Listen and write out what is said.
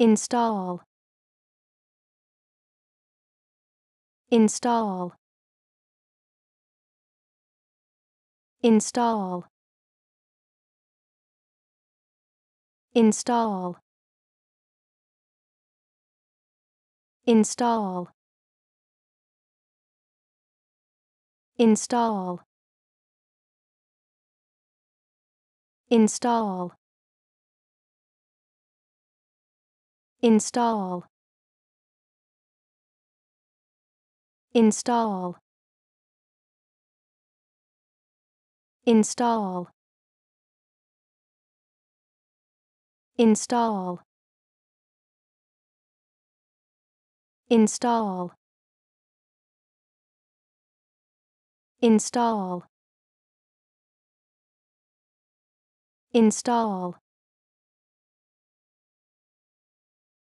Install. Install. Install. Install. Install. Install. Install. Install. Install. Install. Install. Install. Install. Install.